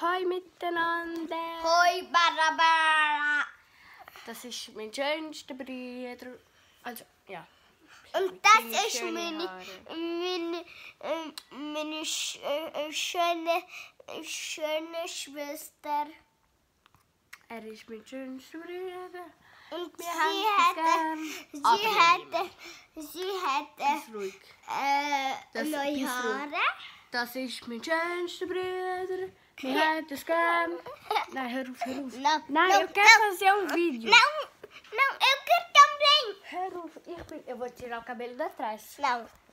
Hoi miteinander! Hoi Barabara! Das ist mein schönster Bruder. Also, ja. Und das ist meine, meine, äh, meine äh, schöne, schöne Schwester. Er ist mein schönster Bruder. Und wir sie hätte, sie hätte, sie hätte, äh, neue Haare. Das ist mein schönster Bruder. Mir hat es gern. Nein, hör auf, hör auf. Não, Nein, eu quero fazer um vídeo. Não, não, eu quero também. Hör auf, eu, vou tirar o cabelo da trás. Não.